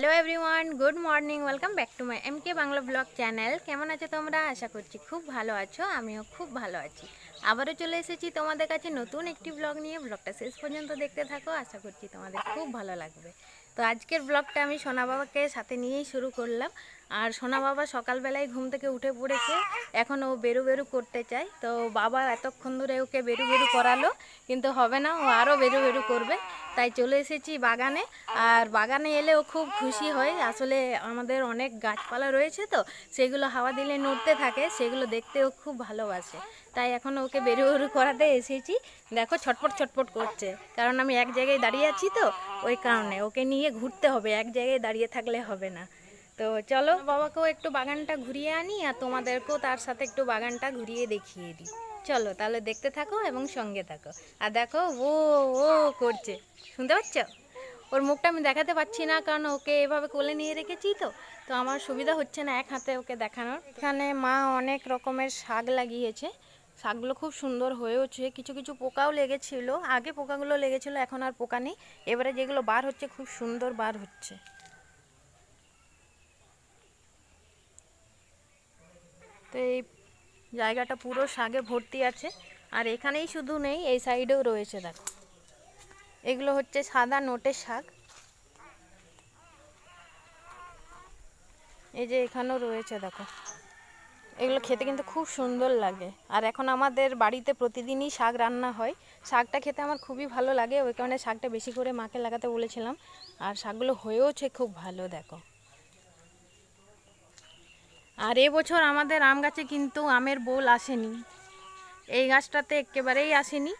Hello everyone good morning welcome back to my M K Bangla blog channel কেমন আছো তোমরা আশা করছি খুব ভালো আছো আমিও খুব ভালো আছি আবারও চলে এসেছি তোমাদের কাছে নতুন একটি ব্লগ নিয়ে ব্লগটা শেষ পর্যন্ত দেখতে থাকো আশা করছি তোমাদের খুব ভালো লাগবে তো আজকের ব্লগটা আমি সোনা বাবাকে সাথে নিয়েই শুরু করলাম আর সোনা বাবা সকালবেলায় ঘুম থেকে উঠে পড়েছে এখন ও বেরু বেরু করতে চায় তো বাবা এতক্ষণ ধরে ওকে বেরু বেরু করালো কিন্তু হবে না ও আরও বেরু বেরু করবে তাই চলে এসেছি বাগানে আর বাগানে এলে ও খুব খুশি হয় আসলে আমাদের অনেক গাছপালা রয়েছে তো সেগুলো হাওয়া দিলে নড়তে থাকে সেগুলো দেখতে ও খুব ভালোবাসে তাই এখন ওকে বেরু বেরু করাতে এসেছি দেখো ছটপট ছটপট করছে কারণ আমি এক জায়গায় দাঁড়িয়ে আছি তো ওই কারণে ওকে নিয়ে ঘুরতে হবে এক জায়গায় দাঁড়িয়ে থাকলে হবে না তো চলো বাবাকেও একটু বাগানটা ঘুরিয়ে আনি আর তোমাদেরকেও তার সাথে একটু বাগানটা ঘুরিয়ে দেখিয়ে দিই চলো তাহলে দেখতে থাকো এবং সঙ্গে থাকো আর দেখো ও ও করছে শুনতে পাচ্ছ ওর মুখটা আমি দেখাতে পাচ্ছি না কারণ ওকে এভাবে কোলে নিয়ে রেখেছি তো তো আমার সুবিধা হচ্ছে না এক হাতে ওকে দেখানোর এখানে মা অনেক রকমের শাক লাগিয়েছে শাকগুলো খুব সুন্দর হয়েওছে কিছু কিছু পোকাও লেগেছিল আগে পোকাগুলো লেগেছিল এখন আর পোকা নেই এবারে যেগুলো বার হচ্ছে খুব সুন্দর বার হচ্ছে তো এই জায়গাটা পুরো শাগে ভর্তি আছে আর এখানেই শুধু নেই এই সাইডেও রয়েছে দেখো এগুলো হচ্ছে সাদা নোটের শাক এই যে এখানেও রয়েছে দেখো এগুলো খেতে কিন্তু খুব সুন্দর লাগে আর এখন আমাদের বাড়িতে প্রতিদিনই শাক রান্না হয় শাকটা খেতে আমার খুবই ভালো লাগে ওই কারণে শাকটা বেশি করে মাকে লাগাতে বলেছিলাম আর শাকগুলো হয়েওছে খুব ভালো দেখো আর এবছর আমাদের আম গাছে কিন্তু আমের বোল আসেনি এই গাছটাতে একেবারেই আসেনি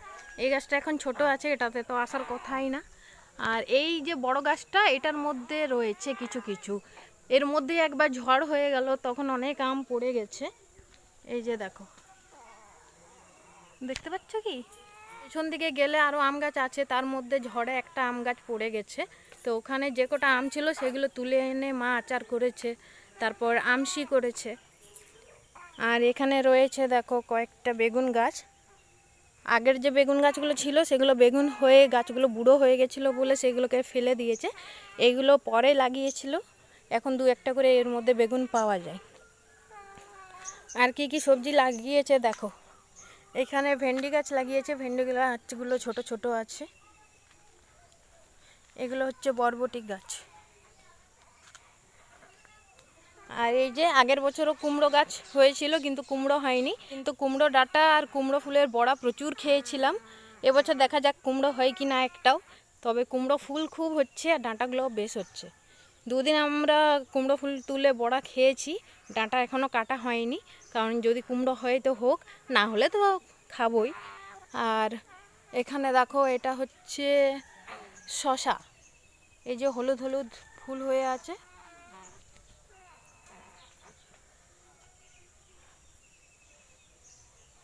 এই গাছটা এখন ছোট আছে এটাতে তো আসার কথাই না আর এই যে বড় গাছটা এটার মধ্যে রয়েছে কিছু কিছু এর মধ্যে একবার ঝড় হয়ে গেল তখন অনেক আম পড়ে গেছে এই যে দেখো দেখতে পাচ্ছ কি পিছন দিকে গেলে আরও আম গাছ আছে তার মধ্যে ঝড়ে একটা আম গাছ পড়ে গেছে তো ওখানে যে কটা আম ছিল সেগুলো তুলে এনে মা আচার করেছে তারপর আমশি করেছে আর এখানে রয়েছে দেখো কয়েকটা বেগুন গাছ আগের যে বেগুন গাছগুলো ছিল সেগুলো বেগুন হয়ে গাছগুলো বুড়ো হয়ে গেছিলো বলে সেগুলোকে ফেলে দিয়েছে এগুলো পরে লাগিয়েছিল এখন দু একটা করে এর মধ্যে বেগুন পাওয়া যায় আর কি কি সবজি লাগিয়েছে দেখো এখানে ভেন্ডি গাছ লাগিয়েছে ভেন্ডিগুলো গাছগুলো ছোট ছোট আছে এগুলো হচ্ছে বরবটি গাছ আর এই যে আগের বছরও কুমড়ো গাছ হয়েছিল কিন্তু কুমড়ো হয়নি কিন্তু কুমড়ো ডাটা আর কুমড়ো ফুলের বড়া প্রচুর খেয়েছিলাম এবছর দেখা যাক কুমড়ো হয় কি না একটাও তবে কুমড়ো ফুল খুব হচ্ছে আর ডাঁটাগুলো বেশ হচ্ছে দুদিন আমরা কুমড়ো ফুল তুলে বড়া খেয়েছি ডাঁটা এখনও কাটা হয়নি কারণ যদি কুমড়ো হয় তো হোক না হলে তো খাবই আর এখানে দেখো এটা হচ্ছে শশা এই যে হলুদ হলুদ ফুল হয়ে আছে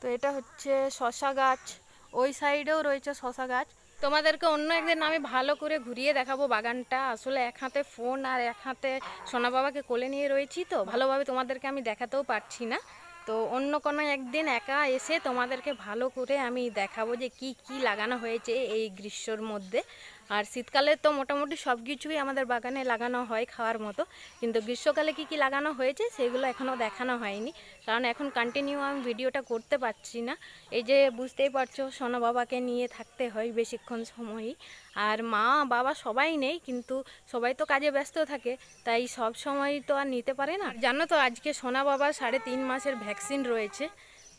তো এটা হচ্ছে শশা গাছ ওই সাইডেও রয়েছে শশা গাছ তোমাদেরকে অন্য একদিন আমি ভালো করে ঘুরিয়ে দেখাবো বাগানটা আসলে এক হাতে ফোন আর এক হাতে সোনা বাবাকে কোলে নিয়ে রয়েছি তো ভালোভাবে তোমাদেরকে আমি দেখাতেও পারছি না তো অন্য কোনো একদিন একা এসে তোমাদেরকে ভালো করে আমি দেখাবো যে কি কি লাগানো হয়েছে এই গ্রীষ্মর মধ্যে আর শীতকালে তো মোটামুটি সব কিছুই আমাদের বাগানে লাগানো হয় খাওয়ার মতো কিন্তু গ্রীষ্মকালে কি কি লাগানো হয়েছে সেগুলো এখনও দেখানো হয়নি কারণ এখন কন্টিনিউ আমি ভিডিওটা করতে পারছি না এই যে বুঝতেই পারছো সোনা বাবাকে নিয়ে থাকতে হয় বেশিক্ষণ সময়ই আর মা বাবা সবাই নেই কিন্তু সবাই তো কাজে ব্যস্ত থাকে তাই সব সময় তো আর নিতে পারে না জানো তো আজকে সোনা বাবার সাড়ে তিন মাসের ভ্যাকসিন রয়েছে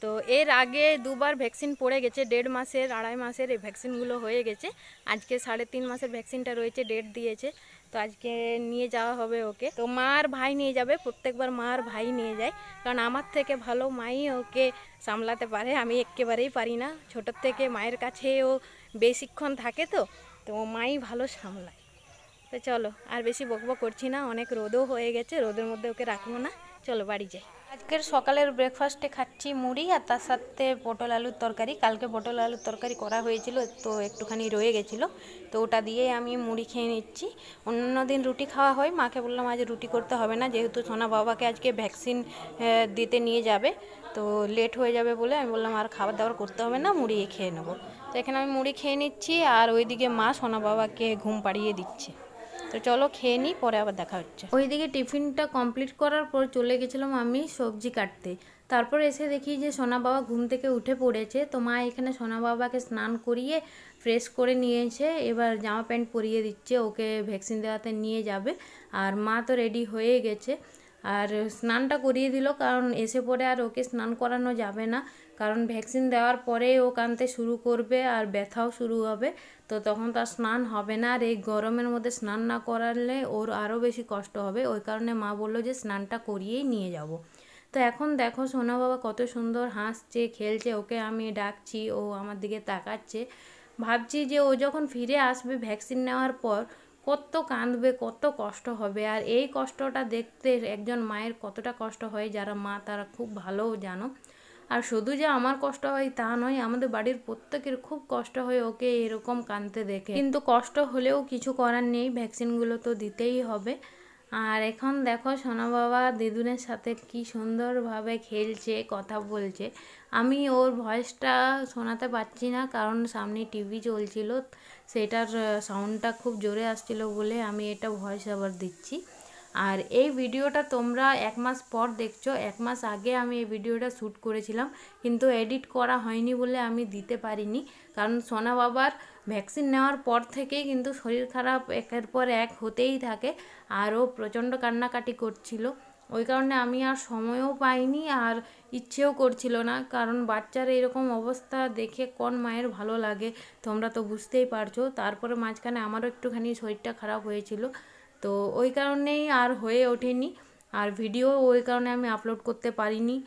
তো এর আগে দুবার ভ্যাকসিন পড়ে গেছে দেড় মাসের আড়াই মাসের এই ভ্যাকসিনগুলো হয়ে গেছে আজকে সাড়ে তিন মাসের ভ্যাকসিনটা রয়েছে ডেট দিয়েছে তো আজকে নিয়ে যাওয়া হবে ওকে তো মার ভাই নিয়ে যাবে প্রত্যেকবার মার ভাই নিয়ে যায় কারণ আমার থেকে ভালো মাই ওকে সামলাতে পারে আমি একেবারেই পারি না ছোটোর থেকে মায়ের কাছে ও বেশিক্ষণ থাকে তো তো মাই ভালো সামলায় তো চলো আর বেশি বকবো করছি না অনেক রোদও হয়ে গেছে রোদের মধ্যে ওকে রাখবো না চলো বাড়ি যাই আজকের সকালের ব্রেকফাস্টে খাচ্ছি মুড়ি আর তার সাথে পটল আলুর তরকারি কালকে পটল আলুর তরকারি করা হয়েছিল তো একটুখানি রয়ে গেছিল তো ওটা দিয়ে আমি মুড়ি খেয়ে নিচ্ছি অন্যান্য দিন রুটি খাওয়া হয় মাকে বললাম আজ রুটি করতে হবে না যেহেতু সোনা বাবাকে আজকে ভ্যাকসিন দিতে নিয়ে যাবে তো লেট হয়ে যাবে বলে আমি বললাম আর খাবার দাবার করতে হবে না মুড়ি খেয়ে নেবো তো এখানে আমি মুড়ি খেয়ে নিচ্ছি আর ওইদিকে মা সোনা বাবাকে ঘুম পাড়িয়ে দিচ্ছে তো চলো খেয়ে নিই পরে আবার দেখা হচ্ছে ওইদিকে টিফিনটা কমপ্লিট করার পর চলে গেছিলাম আমি সবজি কাটতে তারপর এসে দেখি যে সোনা বাবা ঘুম থেকে উঠে পড়েছে তো মা এখানে সোনা বাবাকে স্নান করিয়ে ফ্রেশ করে নিয়েছে এবার জামা প্যান্ট পরিয়ে দিচ্ছে ওকে ভ্যাকসিন দেওয়াতে নিয়ে যাবে আর মা তো রেডি হয়ে গেছে আর স্নানটা করিয়ে দিল কারণ এসে পরে আর ওকে স্নান করানো যাবে না কারণ ভ্যাকসিন দেওয়ার পরেই ও কানতে শুরু করবে আর ব্যথাও শুরু হবে তো তখন তার স্নান হবে না আর এই গরমের মধ্যে স্নান না করালে ওর আরও বেশি কষ্ট হবে ওই কারণে মা বললো যে স্নানটা করিয়েই নিয়ে যাব। তো এখন দেখো সোনা বাবা কত সুন্দর হাসছে খেলছে ওকে আমি ডাকছি ও আমার দিকে তাকাচ্ছে ভাবছি যে ও যখন ফিরে আসবে ভ্যাকসিন নেওয়ার পর কত কাঁদবে কত কষ্ট হবে আর এই কষ্টটা দেখতে একজন মায়ের কতটা কষ্ট হয় যারা মা তারা খুব ভালো জানো আর শুধু যে আমার কষ্ট হয় তা নয় আমাদের বাড়ির প্রত্যেকের খুব কষ্ট হয় ওকে এরকম কানতে দেখে কিন্তু কষ্ট হলেও কিছু করার নেই ভ্যাকসিনগুলো তো দিতেই হবে আর এখন দেখো সোনা বাবা দিদুনের সাথে কি সুন্দরভাবে খেলছে কথা বলছে আমি ওর ভয়েসটা শোনাতে পারছি না কারণ সামনে টিভি চলছিল সেটার সাউন্ডটা খুব জোরে আসছিল বলে আমি এটা ভয়েস আবার দিচ্ছি আর এই ভিডিওটা তোমরা এক মাস পর দেখছো এক মাস আগে আমি এই ভিডিওটা শ্যুট করেছিলাম কিন্তু এডিট করা হয়নি বলে আমি দিতে পারিনি কারণ সোনা বাবার ভ্যাকসিন নেওয়ার পর থেকেই কিন্তু শরীর খারাপ একের পর এক হতেই থাকে আর ও প্রচণ্ড কান্নাকাটি করছিল ওই কারণে আমি আর সময়ও পাইনি আর ইচ্ছেও করছিল না কারণ বাচ্চার এরকম অবস্থা দেখে কোন মায়ের ভালো লাগে তোমরা তো বুঝতেই পারছো তারপরে মাঝখানে আমারও একটুখানি শরীরটা খারাপ হয়েছিল তো ওই কারণেই আর হয়ে ওঠেনি আর ভিডিও ওই কারণে আমি আপলোড করতে পারিনি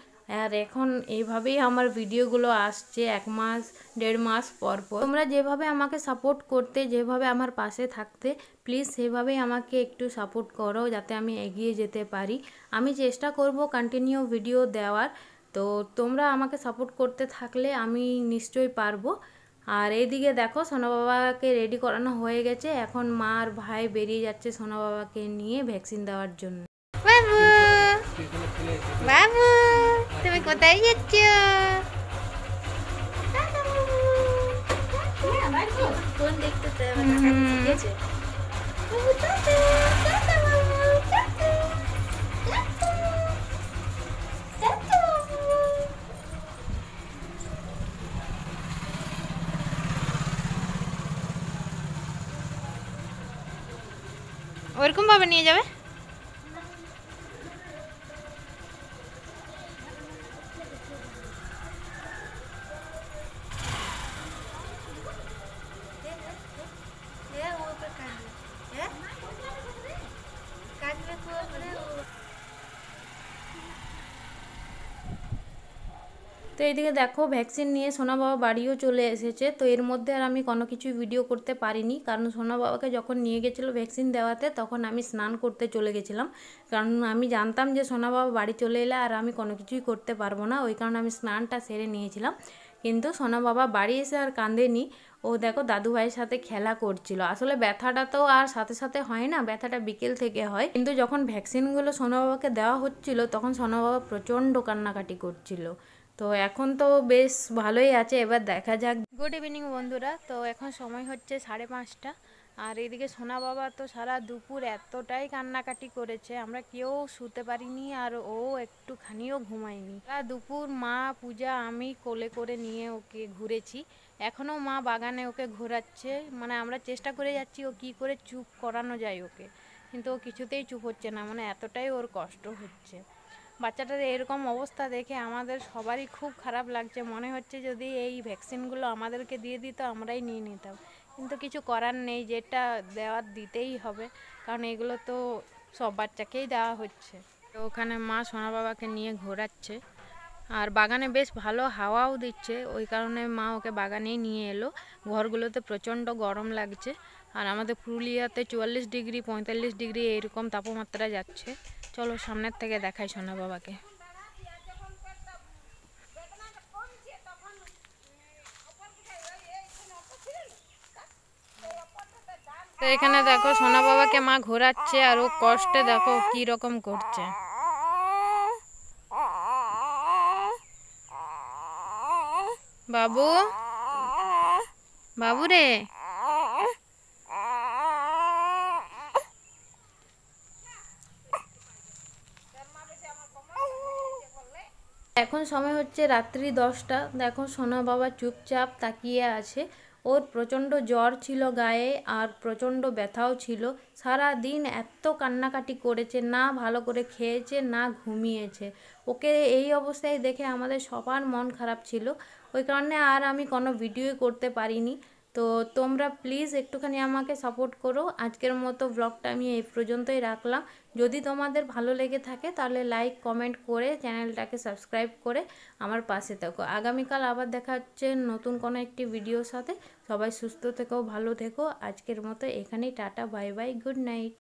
আর এখন এইভাবেই আমার ভিডিওগুলো আসছে এক মাস দেড় মাস পর পর তোমরা যেভাবে আমাকে সাপোর্ট করতে যেভাবে আমার পাশে থাকতে প্লিজ সেভাবেই আমাকে একটু সাপোর্ট করো যাতে আমি এগিয়ে যেতে পারি আমি চেষ্টা করব কন্টিনিউ ভিডিও দেওয়ার তো তোমরা আমাকে সাপোর্ট করতে থাকলে আমি নিশ্চয়ই পারবো আর এইদিকে দেখো সোনা বাবাকে রেডি করানো হয়ে গেছে এখন মা আর ভাই বেরিয়ে যাচ্ছে সোনা বাবাকে নিয়ে ভ্যাকসিন দেওয়ার জন্য বাবু বাবু তুমি কোথায় যাচ্ছ হ্যাঁ, দেখতে ওরকমভাবে নিয়ে যাবে তো এইদিকে দেখো ভ্যাকসিন নিয়ে সোনা বাবা বাড়িও চলে এসেছে তো এর মধ্যে আর আমি কোনো কিছু ভিডিও করতে পারিনি কারণ সোনা বাবাকে যখন নিয়ে গেছিলো ভ্যাকসিন দেওয়াতে তখন আমি স্নান করতে চলে গেছিলাম কারণ আমি জানতাম যে সোনা বাবা বাড়ি চলে এলে আর আমি কোনো কিছুই করতে পারবো না ওই কারণে আমি স্নানটা সেরে নিয়েছিলাম কিন্তু সোনা বাবা বাড়ি এসে আর কাঁদেনি ও দেখো দাদু ভাইয়ের সাথে খেলা করছিল আসলে ব্যথাটা তো আর সাথে সাথে হয় না ব্যথাটা বিকেল থেকে হয় কিন্তু যখন ভ্যাকসিনগুলো সোনা বাবাকে দেওয়া হচ্ছিল তখন সোনা বাবা প্রচণ্ড কান্নাকাটি করছিল তো এখন তো বেশ ভালোই আছে এবার দেখা যাক গুড ইভিনিং বন্ধুরা তো এখন সময় হচ্ছে সাড়ে পাঁচটা আর এদিকে সোনা বাবা তো সারা দুপুর এতটাই কান্নাকাটি করেছে আমরা কেউ শুতে পারিনি আর ও একটুখানিও ঘুমায়নি সারা দুপুর মা পূজা আমি কোলে করে নিয়ে ওকে ঘুরেছি এখনও মা বাগানে ওকে ঘোরাচ্ছে মানে আমরা চেষ্টা করে যাচ্ছি ও কি করে চুপ করানো যায় ওকে কিন্তু ও কিছুতেই চুপ হচ্ছে না মানে এতটাই ওর কষ্ট হচ্ছে বাচ্চাটার এরকম অবস্থা দেখে আমাদের সবারই খুব খারাপ লাগছে মনে হচ্ছে যদি এই ভ্যাকসিনগুলো আমাদেরকে দিয়ে দিত আমরাই নিয়ে নিতাম কিন্তু কিছু করার নেই যেটা দেওয়ার দিতেই হবে কারণ এগুলো তো সব বাচ্চাকেই দেওয়া হচ্ছে তো ওখানে মা সোনা বাবাকে নিয়ে ঘোরাচ্ছে আর বাগানে বেশ ভালো হাওয়াও দিচ্ছে ওই কারণে মা ওকে বাগানেই নিয়ে এলো ঘরগুলোতে প্রচণ্ড গরম লাগছে আর আমাদের পুরুলিয়াতে চুয়াল্লিশ ডিগ্রি পঁয়তাল্লিশ ডিগ্রি এইরকম তাপমাত্রা যাচ্ছে চলো সামনের থেকে দেখাই সোনা বাবাকে তো এখানে দেখো সোনা বাবাকে মা ঘোরাচ্ছে আর ও কষ্টে দেখো কি রকম করছে বাবু বাবু রে এখন সময় হচ্ছে রাত্রি দশটা দেখো সোনা বাবা চুপচাপ তাকিয়ে আছে ওর প্রচণ্ড জ্বর ছিল গায়ে আর প্রচণ্ড ব্যথাও ছিল সারা দিন এত কান্নাকাটি করেছে না ভালো করে খেয়েছে না ঘুমিয়েছে ওকে এই অবস্থায় দেখে আমাদের সবার মন খারাপ ছিল ওই কারণে আর আমি কোনো ভিডিও করতে পারিনি তো তোমরা প্লিজ একটুখানি আমাকে সাপোর্ট করো আজকের মতো ব্লগটা আমি এই পর্যন্তই রাখলাম যদি তোমাদের ভালো লেগে থাকে তাহলে লাইক কমেন্ট করে চ্যানেলটাকে সাবস্ক্রাইব করে আমার পাশে থাকো আগামীকাল আবার দেখা হচ্ছে নতুন কোনো একটি ভিডিওর সাথে সবাই সুস্থ থেকো ভালো থেকো আজকের মতো এখানেই tata bye bye good night